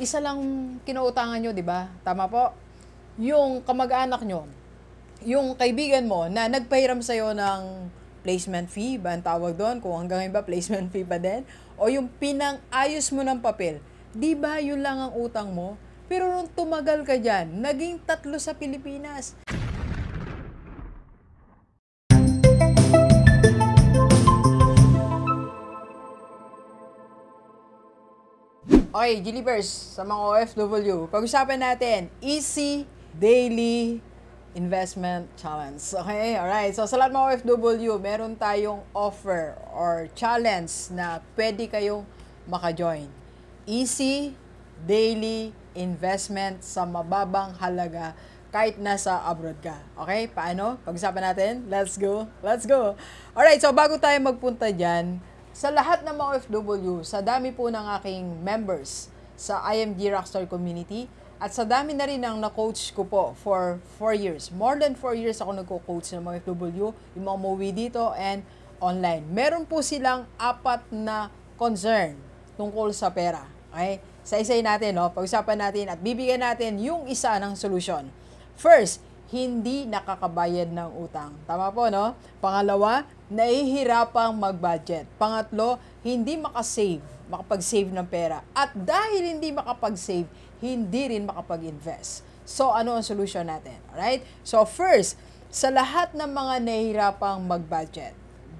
isa lang kinuutangan nyo, di ba? Tama po? Yung kamag-anak nyo, yung kaibigan mo na nagpahiram sa'yo ng placement fee, ba ang tawag doon? Kung hanggang ba placement fee pa din? O yung pinang-ayos mo ng papel, di ba yun lang ang utang mo? Pero nung tumagal ka dyan, naging tatlo sa Pilipinas. Okay, Gilipers, sa mga OFW, pag-usapan natin, Easy Daily Investment Challenge. Okay, alright. So sa lahat mga OFW, meron tayong offer or challenge na pwede kayong maka-join. Easy Daily Investment sa mababang halaga kahit nasa abroad ka. Okay? Paano? Pag-usapan natin. Let's go. Let's go. Alright, so bago tayo magpunta dyan, sa lahat ng mga OFW, sa dami po ng aking members sa IMD Rockstar Community at sa dami na rin ng na-coach ko po for 4 years. More than 4 years ako nagko-coach ng mga OFW, yung mga umuwi dito and online. Meron po silang apat na concern tungkol sa pera. Okay? Sa-isay natin, no? pag-usapan natin at bibigyan natin yung isa ng solusyon. First, hindi nakakabayad ng utang. Tama po, no? Pangalawa, nahihirapang mag-budget. Pangatlo, hindi makasave, makapag-save ng pera. At dahil hindi makapag-save, hindi rin makapag-invest. So, ano ang solution natin? Alright? So, first, sa lahat ng mga nahihirapang mag-budget,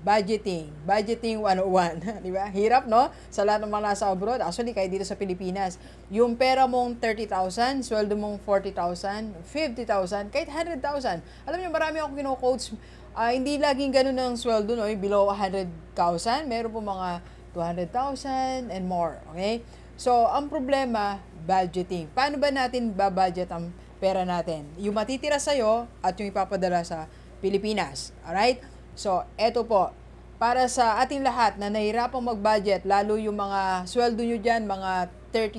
budgeting, budgeting 101, di ba? Hirap, no? Sa lahat ng mga nasa abroad, actually, kahit dito sa Pilipinas, yung pera mong 30,000, sweldo mong 40,000, 50,000, kahit 100,000. Alam niyo, marami akong kino-coach, uh, hindi laging ganun ang sweldo, no? below 100,000, meron po mga 200,000 and more, okay? So, ang problema, budgeting. Paano ba natin babudget ang pera natin? Yung matitira sa'yo at yung ipapadala sa Pilipinas, alright? So, eto po, para sa ating lahat na nahirapang mag-budget, lalo yung mga sweldo nyo dyan, mga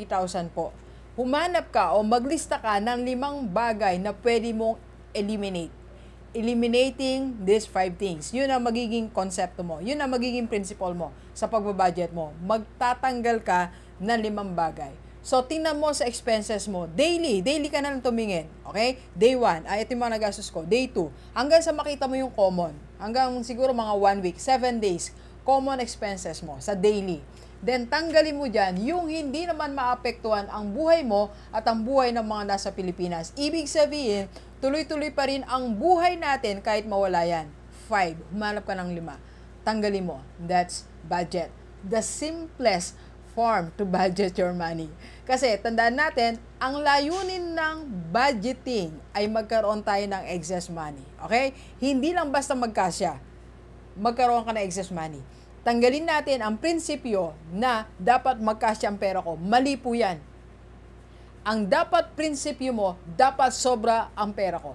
30,000 po, humanap ka o maglista ka ng limang bagay na pwede mong eliminate. Eliminating these five things. Yun ang magiging konsepto mo. Yun ang magiging principle mo sa pagbabudget mo. Magtatanggal ka ng limang bagay. So, tingnan mo sa expenses mo. Daily, daily ka na lang tumingin. Okay? Day 1, ay ito yung mga nagastos ko. Day 2, hanggang sa makita mo yung common. Hanggang siguro mga 1 week, 7 days, common expenses mo sa daily. Then, tanggalin mo dyan yung hindi naman maapektuhan ang buhay mo at ang buhay ng mga nasa Pilipinas. Ibig sabihin, tuloy-tuloy pa rin ang buhay natin kahit mawala yan. 5. Humanap ka ng 5. Tanggalin mo. That's budget. The simplest form to budget your money. Kasi tandaan natin, ang layunin ng budgeting ay magkaroon tayo ng excess money. Okay? Hindi lang basta magkasya, magkaroon ka ng excess money. Tanggalin natin ang prinsipyo na dapat magkasya ang pera ko. Mali po yan. Ang dapat prinsipyo mo, dapat sobra ang pera ko.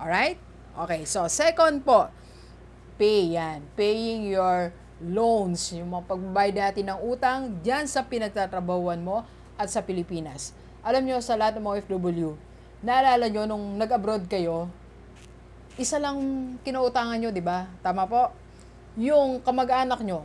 Alright? Okay, so second po, pay yan. Paying your loans, yung mga pagbabayad natin ng utang diyan sa pinagtatrabawan mo at sa Pilipinas. Alam nyo, sa lahat ng mga OFW, naalala nyo nung nag-abroad kayo, isa lang kinautangan nyo, di ba? Tama po? Yung kamag-anak nyo,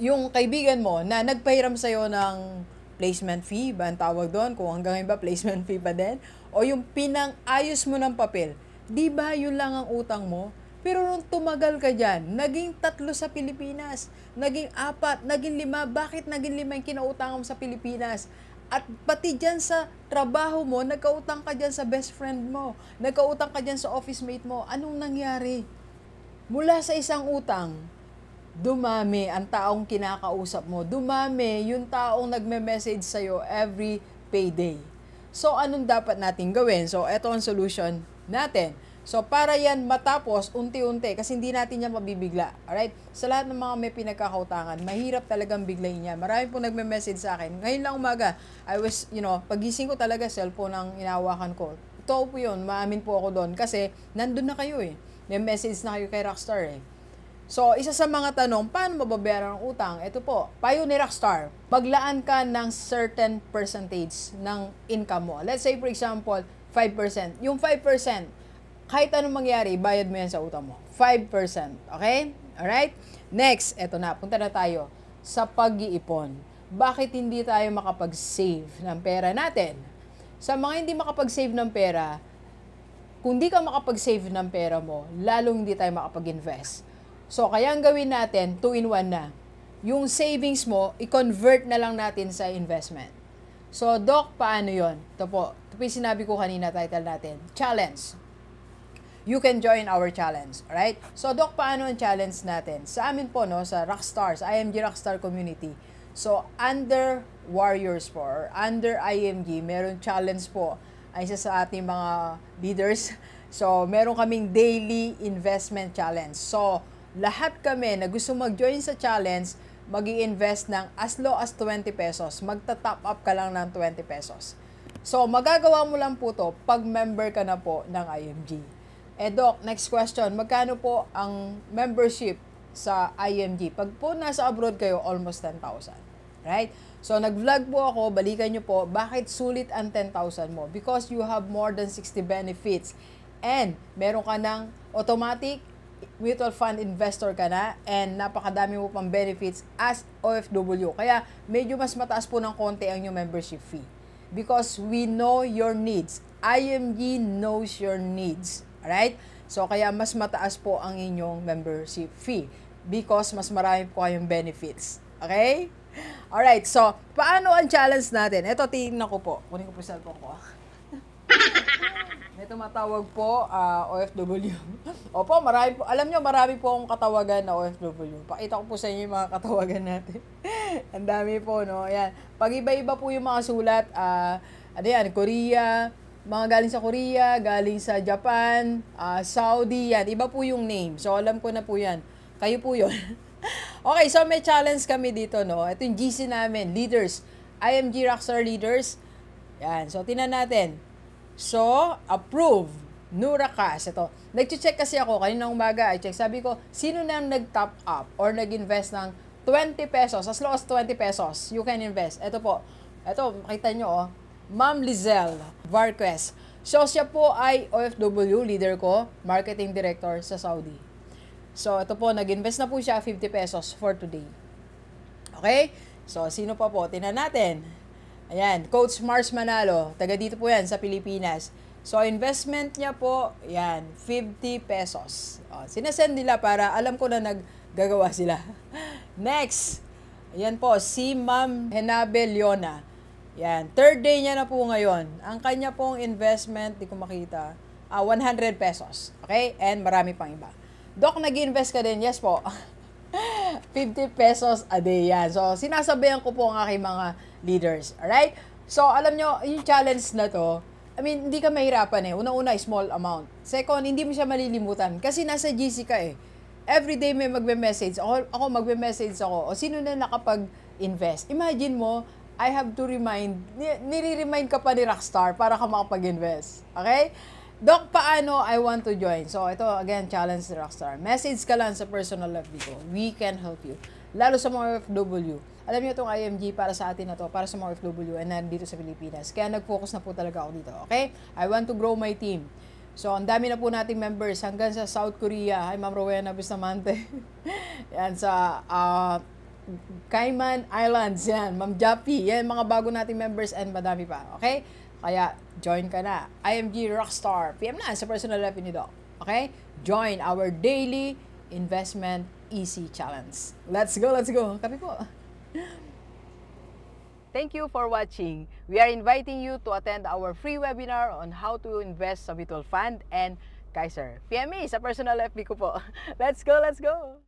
yung kaibigan mo na nagpahiram sa'yo ng placement fee, ba ang tawag doon? Kung hanggang ngayon ba placement fee pa din? O yung pinang-ayos mo ng papel, di ba yun lang ang utang mo? Pero nung tumagal ka dyan, naging tatlo sa Pilipinas, naging apat, naging lima. Bakit naging lima yung kinautangan mo sa Pilipinas? At pati dyan sa trabaho mo, nagkautang ka dyan sa best friend mo, nagkautang ka dyan sa office mate mo. Anong nangyari? Mula sa isang utang, dumami ang taong kinakausap mo. Dumami yung taong nagme-message sa'yo every payday. So, anong dapat natin gawin? So, eto ang solution natin So, para yan matapos, unti-unti, kasi hindi natin yan mabibigla. Alright? Sa lahat ng mga may pinagkakautangan, mahirap talagang biglayin yan. Marami pong nagme-message sa akin. Ngayon lang umaga, I was, you know, pagising ko talaga, cellphone ang inawakan ko. Totoo po yun, maamin po ako doon. Kasi, nandun na kayo eh. May message na kayo kay Rockstar eh. So, isa sa mga tanong, paano mababayaran ang utang? Ito po, payo ni Rockstar, paglaan ka ng certain percentage ng income mo. Let's say, for example, 5%. Yung 5%, kahit anong mangyari, bayad mo yan sa utang mo. 5%. Okay? Alright? Next, eto na. Punta na tayo sa pag-iipon. Bakit hindi tayo makapag-save ng pera natin? Sa mga hindi makapag-save ng pera, kung di ka makapag-save ng pera mo, lalong hindi tayo makapag-invest. So, kaya ang gawin natin, 2-in-1 na. Yung savings mo, i-convert na lang natin sa investment. So, Doc, paano yon? Ito po, ito po yung sinabi ko kanina, title natin, challenge you can join our challenge. right? So, Doc, paano ang challenge natin? Sa amin po, no, sa Rockstars, IMG Rockstar Community. So, under Warriors po, or under IMG, meron challenge po ay isa sa ating mga leaders. So, meron kaming daily investment challenge. So, lahat kami na gusto mag-join sa challenge, mag invest ng as low as 20 pesos. Magta-top up ka lang ng 20 pesos. So, magagawa mo lang po to pag member ka na po ng IMG. Eh Doc, next question. Magkano po ang membership sa IMG? Pag po nasa abroad kayo, almost 10,000. Right? So nag-vlog po ako, balikan nyo po, bakit sulit ang 10,000 mo? Because you have more than 60 benefits. And meron ka ng automatic mutual fund investor ka na and napakadami mo pang benefits as OFW. Kaya medyo mas mataas po ng konti ang yung membership fee. Because we know your needs. IMG knows your needs. Alright? So, kaya mas mataas po ang inyong membership fee because mas marami po kayong benefits. Okay? Alright, so, paano ang challenge natin? Ito, tingnan ko po. Kunin ko po yung cellphone ko. Ah. May tumatawag po, uh, ah, OFW. Opo, marami po. Alam nyo, marami po akong katawagan na OFW. Pakita ko po sa inyo yung mga katawagan natin. ang dami po, no? Ayan. Pag iba-iba po yung mga sulat, uh, ano yan, Korea, mga galing sa Korea, galing sa Japan, uh, Saudi, yan. Iba po yung name. So, alam ko na po yan. Kayo po yun. okay, so may challenge kami dito, no? Ito yung GC namin, leaders. IMG Rockstar Leaders. Yan. So, tinan natin. So, approve. Nurakas. Ito. Nag-check kasi ako kaninang umaga. I check. Sabi ko, sino na nag-top up or nag-invest ng 20 pesos, as low as 20 pesos, you can invest. Ito po. Ito, makita nyo, oh. Ma'am Lizelle Varquez. So siya po ay OFW, leader ko, marketing director sa Saudi. So ito po, nag-invest na po siya 50 pesos for today. Okay? So sino pa po? Tinan natin. Ayan, Coach Mars Manalo, taga dito po yan sa Pilipinas. So investment niya po, yan, 50 pesos. O, sinasend nila para alam ko na naggagawa sila. Next, ayan po, si Ma'am Henabe Leona. Yan. Third day niya na po ngayon. Ang kanya pong investment, di ko makita, uh, ah, 100 pesos. Okay? And marami pang iba. Doc, nag-invest ka din? Yes po. 50 pesos a day yan. So, sinasabayan ko po ang aking mga leaders. Alright? So, alam nyo, yung challenge na to, I mean, hindi ka mahirapan eh. Una-una, small amount. Second, hindi mo siya malilimutan. Kasi nasa GC ka eh. Every day may magme-message. Ako, ako magme-message ako. O sino na nakapag-invest. Imagine mo, I have to remind, nire-remind ka pa ni Rockstar para ka makapag-invest. Okay? Doc, paano I want to join? So, ito, again, challenge ni Rockstar. Message ka lang sa personal life dito. We can help you. Lalo sa mga OFW. Alam niyo itong IMG para sa atin na to, para sa mga OFW and nandito sa Pilipinas. Kaya nag-focus na po talaga ako dito. Okay? I want to grow my team. So, ang dami na po nating members hanggang sa South Korea. Hi, Ma'am Rowena Bustamante. Yan sa uh, Cayman Islands, yan, Ma'am Jappy, yan, mga bago nating members and madami pa, okay? Kaya, join ka na. IMG Rockstar, PM na sa personal life ni Doc, okay? Join our daily investment easy challenge. Let's go, let's go. Kapi po. Thank you for watching. We are inviting you to attend our free webinar on how to invest sa Bitol Fund and Kaiser. PME sa personal FB ko po. Let's go, let's go!